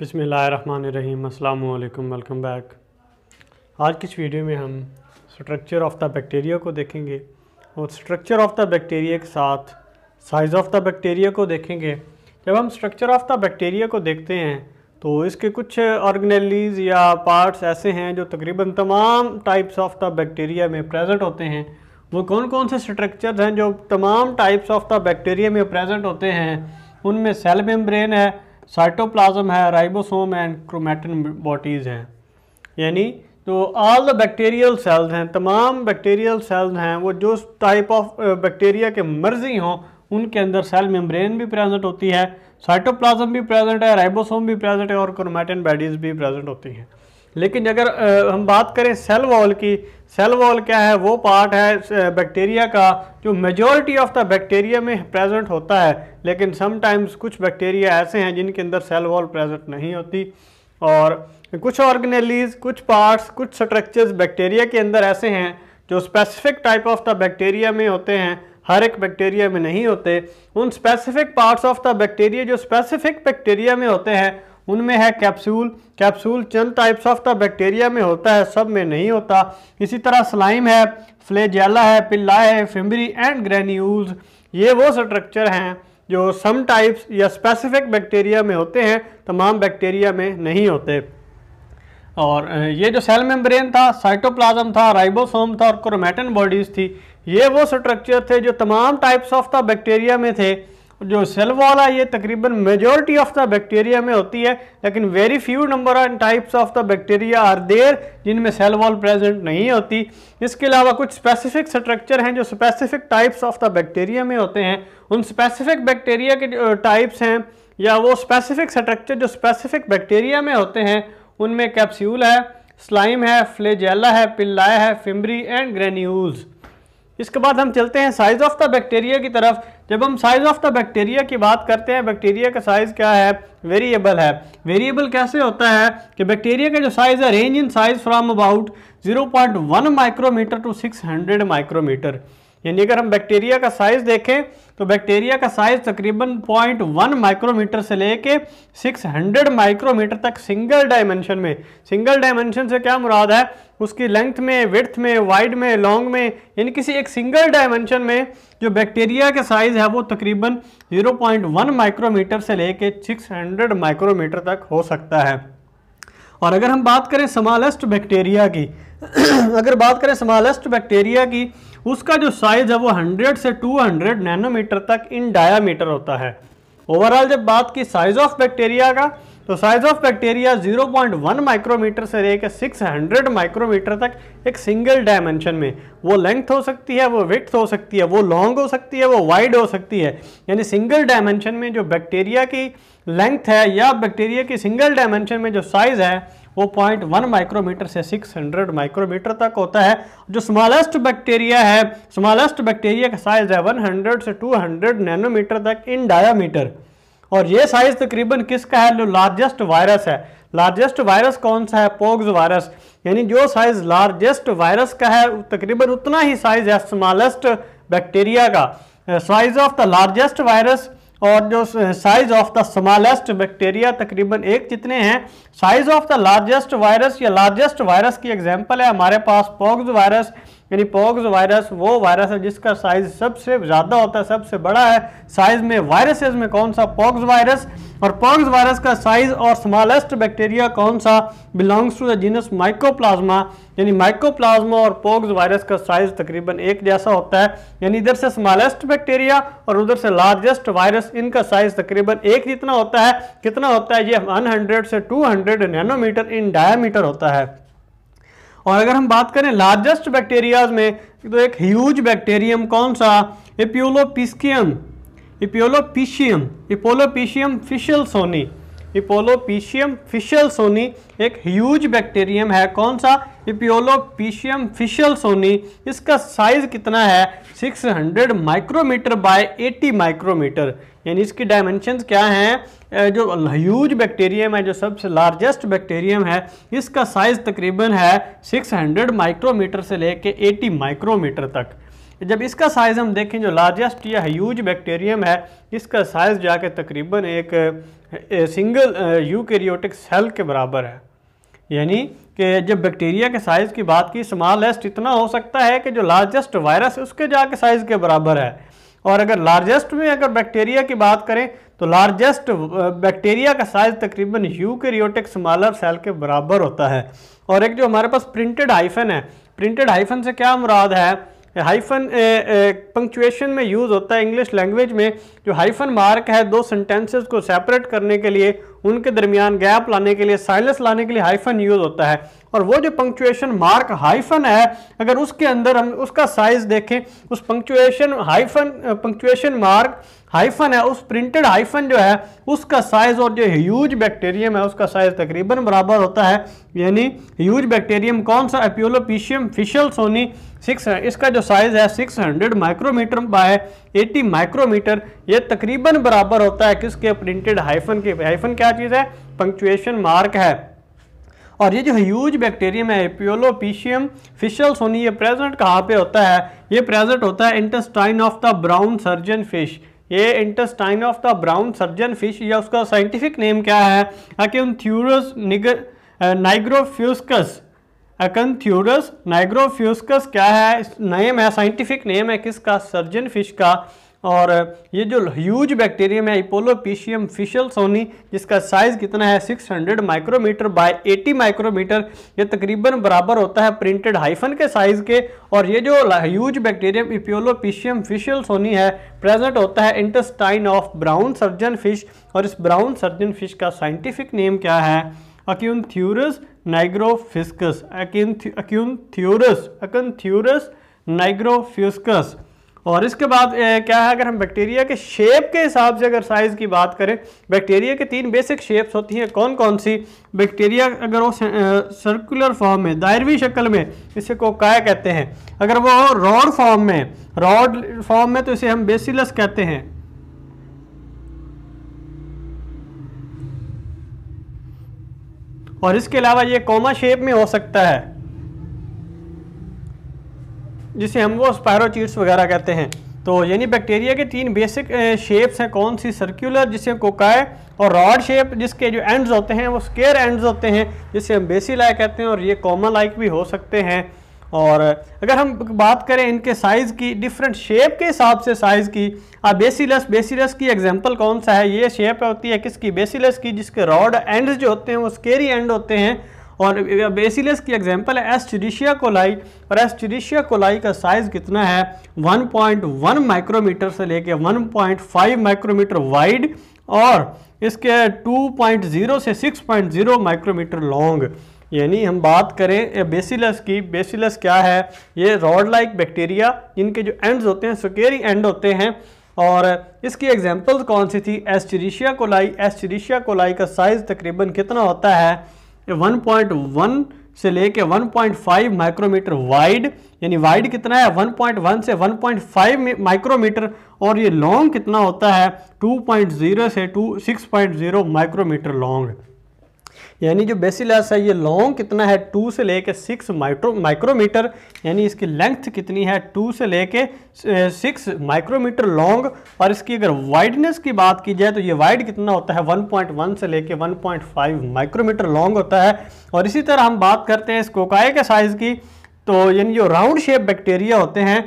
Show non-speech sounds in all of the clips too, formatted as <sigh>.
बिसमीम अल्लाम welcome back आज की इस वीडियो में हम स्ट्रक्चर ऑफ द बैक्टीरिया को देखेंगे और स्ट्रक्चर ऑफ द बैक्टीरिया के साथ साइज़ ऑफ द बैक्टीरिया को देखेंगे जब हम स्ट्रक्चर ऑफ द बैक्टीरिया को देखते हैं तो इसके कुछ ऑर्गेनलीज या पार्ट्स ऐसे हैं जो तकरीबन तमाम टाइप्स ऑफ द बैक्टीरिया में प्रेजेंट होते हैं वो कौन कौन से स्ट्रक्चर्स हैं जो तमाम टाइप्स ऑफ द बैक्टीरिया में प्रेजेंट होते हैं उनमें सेल मेम्ब्रेन है साइटोप्लाज्म है राइबोसोम एंड क्रोमेटिन बॉडीज़ हैं यानी तो ऑल द बैक्टीरियल सेल्स हैं तमाम बैक्टीरियल सेल्स हैं वो जो टाइप ऑफ बैक्टीरिया के मर्जी हों उनके अंदर सेल मेम्ब्रेन भी प्रेजेंट होती है साइटोप्लाज्म भी प्रेजेंट है राइबोसोम भी प्रेजेंट है और क्रोमेटिन बॉडीज़ भी प्रेजेंट होती हैं लेकिन अगर हम बात करें सेल वॉल की सेल वॉल क्या है वो पार्ट है बैक्टीरिया का जो मेजॉरिटी ऑफ द बैक्टीरिया में प्रेजेंट होता है लेकिन समटाइम्स कुछ बैक्टीरिया ऐसे हैं जिनके अंदर सेल वॉल प्रेजेंट नहीं होती और कुछ ऑर्गेनलीज कुछ पार्ट्स कुछ स्ट्रक्चर्स बैक्टीरिया के अंदर ऐसे हैं जो specific type of the bacteria में होते हैं हर एक बैक्टीरिया में नहीं होते उन specific parts of the bacteria जो स्पेसिफिक बैक्टीरिया में होते हैं उनमें है कैप्सूल कैप्सूल चंद टाइप्स ऑफ द बैक्टीरिया में होता है सब में नहीं होता इसी तरह स्लाइम है फ्लेजेला है पिल्ला है फिम्बरी एंड ग्रेन्यूल्स ये वो स्ट्रक्चर हैं जो सम टाइप्स या स्पेसिफिक बैक्टीरिया में होते हैं तमाम बैक्टीरिया में नहीं होते और ये जो सेल मेम्ब्रेन था साइटोप्लाज्म था राइबोसोम था और क्रोमेटन बॉडीज़ थी ये वो स्ट्रक्चर थे जो तमाम टाइप्स ऑफ द बैक्टीरिया में थे जो सेल वॉल है ये तकरीबन मेजोरिटी ऑफ द बैक्टीरिया में होती है लेकिन very few number on types of the bacteria are there जिनमें सेल वॉल प्रेजेंट नहीं होती इसके अलावा कुछ स्पेसिफिक स्ट्रक्चर हैं जो specific types of the bacteria में होते हैं उन स्पेसिफिक बैक्टीरिया के टाइप्स हैं या वो स्पेसिफिक स्ट्रक्चर जो स्पेसिफिक बैक्टीरिया में होते हैं उनमें कैप्स्यूल है स्लाइम है फ्लेजेला है पिल्लाया है फिम्बरी एंड ग्रेन्यूल्स इसके बाद हम चलते हैं साइज ऑफ द बैक्टीरिया की तरफ जब हम साइज ऑफ द बैक्टीरिया की बात करते हैं बैक्टीरिया का साइज क्या है वेरिएबल है वेरिएबल कैसे होता है कि बैक्टीरिया का जो साइज है range in size from about 0.1 micrometer to 600 micrometer यानी अगर हम बैक्टीरिया का साइज देखें तो बैक्टीरिया का साइज तकरीबन 0.1 माइक्रोमीटर से लेके 600 माइक्रोमीटर तक सिंगल डायमेंशन में सिंगल डायमेंशन से क्या मुराद है उसकी लेंथ में विड्थ में वाइड में लॉन्ग में यानी किसी एक सिंगल डायमेंशन में जो बैक्टीरिया का साइज़ है वो तकरीबन 0.1 माइक्रोमीटर से लेके 600 माइक्रोमीटर तक हो सकता है और अगर हम बात करें समालस्ट बैक्टीरिया की <clears throat> अगर बात करें समालस्ट बैक्टीरिया की उसका जो साइज है वो 100 से 200 नैनोमीटर तक इन डायामीटर होता है ओवरऑल जब बात की साइज ऑफ बैक्टीरिया का तो साइज ऑफ बैक्टीरिया 0.1 माइक्रोमीटर से लेकर 600 माइक्रोमीटर तक एक सिंगल डायमेंशन में वो लेंथ हो सकती है वो विथ हो सकती है वो लॉन्ग हो सकती है वो वाइड हो सकती है यानी सिंगल डायमेंशन में जो बैक्टीरिया की लेंथ है या बैक्टीरिया की सिंगल डायमेंशन में जो साइज है वो पॉइंट वन माइक्रोमीटर से सिक्स हंड्रेड माइक्रोमीटर तक होता है जो स्मॉलेस्ट बैक्टीरिया है स्मॉलेस्ट बैक्टीरिया का साइज है वन हंड्रेड से टू हंड्रेड नैनोमीटर तक इन डायामीटर और ये साइज तकरीबन किसका है जो लार्जेस्ट वायरस है लार्जेस्ट वायरस कौन सा है पोग्स वायरस यानी जो साइज लार्जेस्ट वायरस का है तकरीबन उतना ही साइज है स्मॉलेस्ट बैक्टीरिया का size of the largest virus और जो size of the smallest bacteria तकरीबन एक जितने हैं size of the largest virus या लार्जेस्ट वायरस की एग्जांपल है हमारे पास पॉक्स वायरस यानी पॉक्स वायरस वो वायरस है जिसका साइज सबसे ज़्यादा होता है सबसे बड़ा है साइज में वायरसेस में कौन सा पॉक्स वायरस और पॉक्स वायरस का साइज और स्मॉलेस्ट बैक्टीरिया कौन सा belongs to the genus mycoplasma यानी माइकोप्लाज्मा और पॉक्स वायरस का साइज तकरीबन एक जैसा होता है यानी इधर से स्मॉलेस्ट बैक्टीरिया और उधर से लार्जेस्ट वायरस इनका साइज तकरीबन एक जितना होता है कितना होता है ये वन से टू नैनोमीटर इन डायमीटर होता है और अगर हम बात करें लार्जेस्ट बैक्टीरियाज में तो एक ह्यूज बैक्टीरियम कौन सा इप्योलोपिस्कियम इपोलोपीशियम इपोलोपिशियम फिशल सोनी इपोलोपिशियम फिशल सोनी एक ह्यूज बैक्टीरियम है कौन सा इपियोलोपीशियम फिशल सोनी इसका साइज कितना है 600 माइक्रोमीटर बाय 80 माइक्रोमीटर यानी इसकी डायमेंशन क्या हैं जो ह्यूज बैक्टीरियम है जो सबसे लार्जेस्ट बैक्टीरियम है इसका साइज तकरीबन है 600 माइक्रोमीटर से लेके 80 माइक्रोमीटर तक जब इसका साइज़ हम देखें जो लार्जेस्ट या ह्यूज बैक्टीरियम है इसका साइज़ जाके तकरीबन एक, एक सिंगल यूकेरियोटिक सेल के बराबर है यानी कि जब बैक्टीरिया के साइज़ की बात की स्मॉलेस्ट इतना हो सकता है कि जो लार्जेस्ट वायरस उसके जाके साइज़ के बराबर है और अगर लार्जेस्ट में अगर बैक्टीरिया की बात करें तो लार्जेस्ट बैक्टीरिया का साइज़ तकरीबन रियोटिक स्मॉलर सेल के बराबर होता है और एक जो हमारे पास प्रिंटेड हाइफन है प्रिंटेड हाइफन से क्या मुराद है हाइफन पंक्चुएशन eh, eh, में यूज़ होता है इंग्लिश लैंग्वेज में जो हाइफन मार्क है दो सेंटेंसेस को सेपरेट करने के लिए उनके दरमियान गैप लाने के लिए साइलेंस लाने के लिए हाइफन यूज़ होता है और वो जो पंक्चुएशन मार्क हाइफन है अगर उसके अंदर हम उसका साइज देखें उस punctuation hyphen punctuation mark hyphen है उस प्रिंटेड हाइफन जो है उसका साइज और जो ह्यूज बैक्टीरियम है उसका साइज तकरीबन बराबर होता है यानी ह्यूज बैक्टीरियम कौन सा एप्योलोपीशियम फिशल सोनी सिक्स इसका जो साइज है six hundred micrometer by eighty micrometer ये तकरीबन बराबर होता है किसके प्रिंटेड हाइफन के हाइफन क्या चीज़ है पंक्चुएशन मार्क है और ये जो ह्यूज बैक्टीरियम है प्योलोपीशियम फिशल सोनी ये प्रेजेंट कहाँ पे होता है ये प्रेजेंट होता है intestine of the brown surgeon fish ये intestine of the brown surgeon fish या उसका साइंटिफिक नेम क्या है अकन्थ्यूरस निगर नाइग्रोफ्यूस्कस अकन्थ्यूरस नाइग्रोफ्यूस्कस क्या है नेम है साइंटिफिक नेम है किसका सर्जन फिश का और ये जो ह्यूज बैक्टीरियम है इपोलोपीशियम फिशल सोनी जिसका साइज़ कितना है 600 माइक्रोमीटर बाय 80 माइक्रोमीटर ये तकरीबन बराबर होता है प्रिंटेड हाइफन के साइज़ के और ये जो ह्यूज बैक्टीरियम इपोलोपीशियम फिशल सोनी है प्रेजेंट होता है intestine of brown surgeon fish और इस ब्राउन सर्जन फिश का साइंटिफिक नेम क्या है अक्यूनथ्यूरस नाइग्रोफिस्कस अक्यूनथ्यूरस अकनथ्यूरस नाइग्रोफ्यूस्कस और इसके बाद ए, क्या है अगर हम बैक्टीरिया के शेप के हिसाब से अगर साइज़ की बात करें बैक्टीरिया के तीन बेसिक शेप्स होती हैं कौन कौन सी बैक्टीरिया अगर वो सर्कुलर फॉर्म में दायरवी शक्ल में इसे कोकाया कहते हैं अगर वो रॉड फॉर्म में रॉड फॉर्म में तो इसे हम बेसिलस कहते हैं और इसके अलावा ये कोमा शेप में हो सकता है जिसे हम वो स्पायरोचीट्स वगैरह कहते हैं तो यानी बैक्टीरिया के तीन बेसिक शेप्स हैं कौन सी सर्कुलर जिसे कोकाय और रॉड शेप जिसके जो एंड्स होते हैं वो स्केयर एंड्स होते हैं जिसे हम बेसी लाइक कहते हैं और ये कॉमन लाइक भी हो सकते हैं और अगर हम बात करें इनके साइज़ की डिफरेंट शेप के हिसाब से साइज़ की अब बेसिलस बेसिलस की एग्जांपल कौन सा है ये शेप होती है किसकी बेसिलस की जिसके रॉड एंड्स जो होते हैं वो स्केरी एंड होते हैं और बेसिलस की एग्जांपल है एस जुडिशिया कोलाई और एस जुडिशिया कोलाई का साइज़ कितना है 1.1 माइक्रोमीटर से लेके 1.5 माइक्रोमीटर वाइड और इसके 2.0 से 6.0 माइक्रोमीटर लॉन्ग यानी हम बात करें बेसिलस की बेसिलस क्या है ये रॉड लाइक बैक्टीरिया इनके जो एंड्स होते हैं सुकेरी एंड होते हैं और इसकी एग्जांपल्स कौन सी थी एस्चरिशिया कोलाई एस्चरिशिया कोलाई का साइज़ तकरीबन कितना होता है 1.1 से लेके 1.5 माइक्रोमीटर वाइड यानी वाइड कितना है 1.1 से 1.5 माइक्रोमीटर और ये लॉन्ग कितना होता है 2.0 से 2 6.0 माइक्रोमीटर लॉन्ग यानी जो बेसिलस है ये लॉन्ग कितना है टू से लेके सिक्स माइक्रो माइक्रोमीटर यानी इसकी लेंथ कितनी है टू से लेके सिक्स माइक्रोमीटर लॉन्ग और इसकी अगर वाइडनेस की बात की जाए तो ये वाइड कितना होता है 1.1 से लेके 1.5 माइक्रोमीटर लॉन्ग होता है और इसी तरह हम बात करते हैं इस कोकाए के साइज़ की तो यानी जो राउंड शेप बैक्टीरिया होते हैं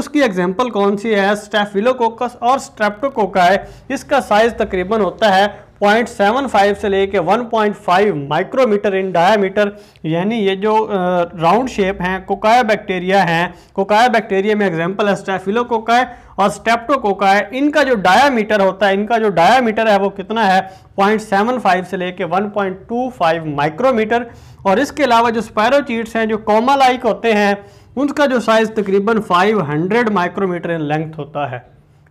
उसकी एग्जांपल कौन सी है स्टेफिलोकोकस और स्ट्रेप्टोकोका है इसका साइज़ तकरीबन होता है 0.75 से लेके 1.5 माइक्रोमीटर इन डायामीटर यानी ये जो राउंड शेप हैं कोकाया बैक्टीरिया हैं कोकाया बैक्टीरिया में एग्जांपल स्टेफिलोकोकाय और है इनका जो डायामीटर होता है इनका जो डायामीटर है वो कितना है 0.75 से लेके 1.25 माइक्रोमीटर और इसके अलावा जो स्पैरोचीट्स हैं जो कोमा लाइक होते हैं उनका जो साइज़ तकरीबन फाइव माइक्रोमीटर इन लेंथ होता है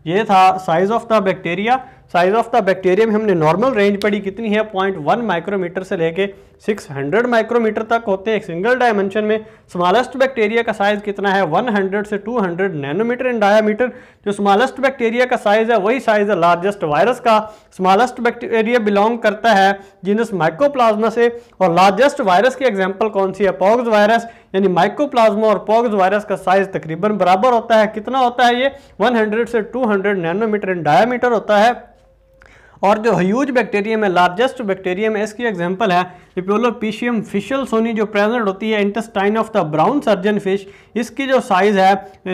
ये था size of the bacteria size of the bacterium हमने नॉर्मल रेंज पड़ी कितनी है पॉइंट वन माइक्रोमीटर से लेके 600 माइक्रोमीटर तक होते हैं एक सिंगल डायमेंशन में स्मॉलेस्ट बैक्टीरिया का साइज कितना है 100 से 200 नैनोमीटर इन डायामीटर जो स्मॉलेस्ट बैक्टीरिया का साइज है वही साइज है लार्जेस्ट वायरस का स्मॉलेस्ट बैक्टीरिया बिलोंग करता है जीनस माइक्रोप्लाज्मा से और लार्जेस्ट वायरस की एग्जाम्पल कौन सी है पॉक्स वायरस यानी माइक्रोप्लाज्मा और पॉक्स वायरस का साइज तकरीबन बराबर होता है कितना होता है ये 100 से 200 नैनोमीटर इन डायामीटर होता है और जो ह्यूज बैक्टीरियम है लार्जेस्ट बैक्टीरियम है इसकी एग्जांपल है पिप्योलोपीशियम फिशल सोनी जो प्रेजेंट होती है intestine of the brown surgeon fish इसकी जो साइज़ है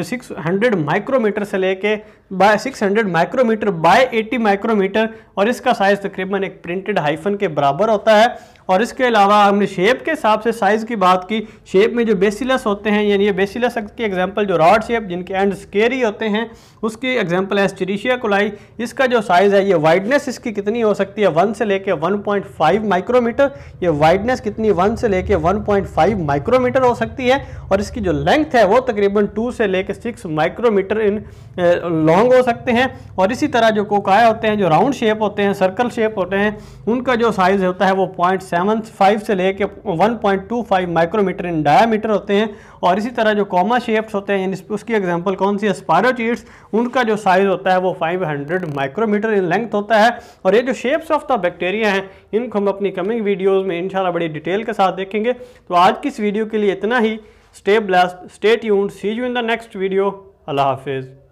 600 माइक्रोमीटर से लेके बाय 600 माइक्रोमीटर बाय 80 माइक्रोमीटर और इसका साइज़ तकरीबन एक प्रिंटेड हाइफन के बराबर होता है और इसके अलावा हमने शेप के हिसाब से साइज़ की बात की शेप में जो बेसिलस होते हैं यानी ये बेसिलस की एग्जांपल जो रॉड शेप जिनके एंड स्केरी होते हैं उसकी एग्जांपल है स्टेरिशिया कोलाई इसका जो साइज़ है ये वाइडनेस इसकी कितनी हो सकती है वन से लेके फाइव माइक्रोमीटर ये वाइडनेस कितनी वन से लेके 1.5 माइक्रोमीटर हो सकती है और इसकी जो लेंथ है वो तकरीबन टू से लेके सिक्स माइक्रोमीटर इन लॉन्ग हो सकते हैं और इसी तरह जो कोकाय होते हैं जो राउंड शेप होते हैं सर्कल शेप होते हैं उनका जो साइज़ होता है वो पॉइंट सेवन फाइव से ले कर one point two five micrometer in diameter होते हैं और इसी तरह जो कॉमा शेप्स होते हैं उसकी एग्जाम्पल कौन सी स्पायरोट्स उनका जो साइज़ होता है वो five hundred micrometer in length होता है और ये जो शेप्स ऑफ द बैक्टीरिया हैं इनको हम अपनी कमिंग वीडियोज़ में इंशाल्लाह बड़ी डिटेल के साथ देखेंगे तो आज की इस वीडियो के लिए इतना ही stay blessed stay tuned see you in the next video अल्लाह हाफिज़